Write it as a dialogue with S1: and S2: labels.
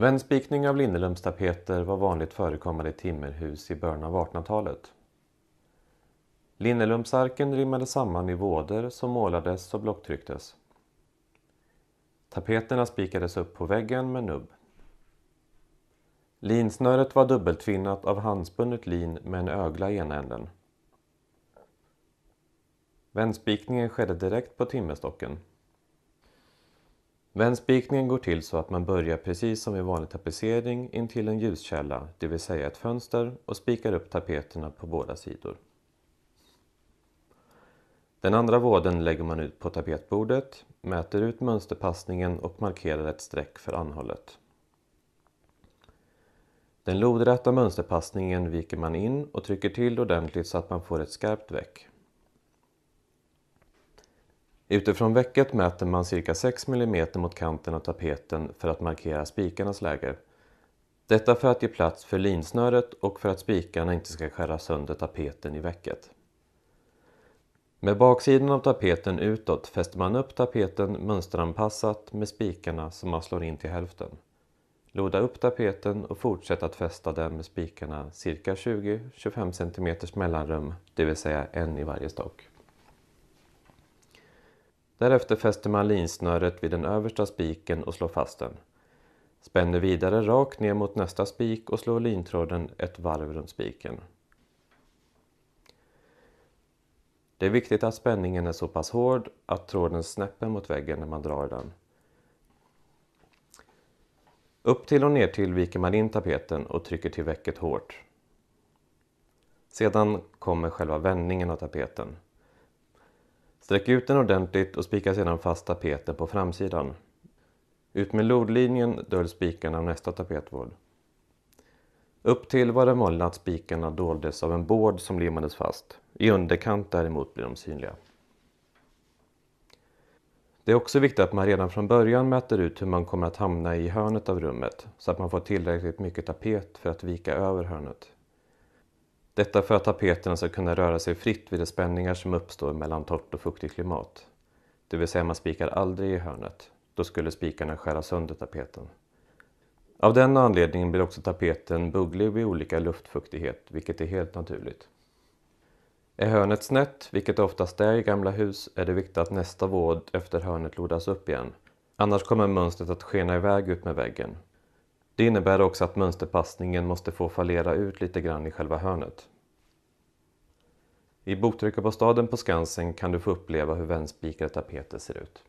S1: Vändspikning av linnelumstapeter var vanligt förekommande i timmerhus i början av 1800-talet. Linnelumsarken rimmade samman i våder som målades och blocktrycktes. Tapeterna spikades upp på väggen med nubb. Linsnöret var dubbeltvinnat av handspunnet lin med en ögla i ena änden. Vändspikningen skedde direkt på timmerstocken. Vändspikningen går till så att man börjar precis som vid vanlig tapetsering intill en ljuskälla, det vill säga ett fönster och spikar upp tapeterna på båda sidor. Den andra våden lägger man ut på tapetbordet, mäter ut mönsterpassningen och markerar ett streck för anhållet. Den lodräta mönsterpassningen viker man in och trycker till ordentligt så att man får ett skarpt väck. Utifrån väcket mäter man cirka 6 mm mot kanten av tapeten för att markera spikarnas läge. Detta för att ge plats för linsnöret och för att spikarna inte ska skära sönder tapeten i väcket. Med baksidan av tapeten utåt fäster man upp tapeten mönsteranpassat med spikarna som man slår in till hälften. Loda upp tapeten och fortsätt att fästa den med spikarna cirka 20-25 cm mellanrum, det vill säga en i varje stock. Därefter fäster man linsnöret vid den översta spiken och slår fast den. Spänner vidare rakt ner mot nästa spik och slår lintråden ett varv runt spiken. Det är viktigt att spänningen är så pass hård att tråden snäpper mot väggen när man drar den. Upp till och ner till viker man in tapeten och trycker till väcket hårt. Sedan kommer själva vändningen av tapeten. Sträck ut den ordentligt och spika sedan fast tapeten på framsidan. Ut med lodlinjen dölj spikarna av nästa tapetvård. Upp till var det vanligt att spikarna doldes av en bård som limmades fast. I underkant däremot blir de synliga. Det är också viktigt att man redan från början mäter ut hur man kommer att hamna i hörnet av rummet så att man får tillräckligt mycket tapet för att vika över hörnet. Detta för att tapeterna ska kunna röra sig fritt vid de spänningar som uppstår mellan torrt och fuktigt klimat. Det vill säga man spikar aldrig i hörnet. Då skulle spikarna skära sönder tapeten. Av den anledningen blir också tapeten bugglig vid olika luftfuktighet, vilket är helt naturligt. Är hörnet snett, vilket det oftast är i gamla hus, är det viktigt att nästa våd efter hörnet lodas upp igen. Annars kommer mönstret att skena iväg ut med väggen det innebär också att mönsterpassningen måste få fallera ut lite grann i själva hörnet. I boktryckarbostaden på Skansen kan du få uppleva hur vändspikade tapeter ser ut.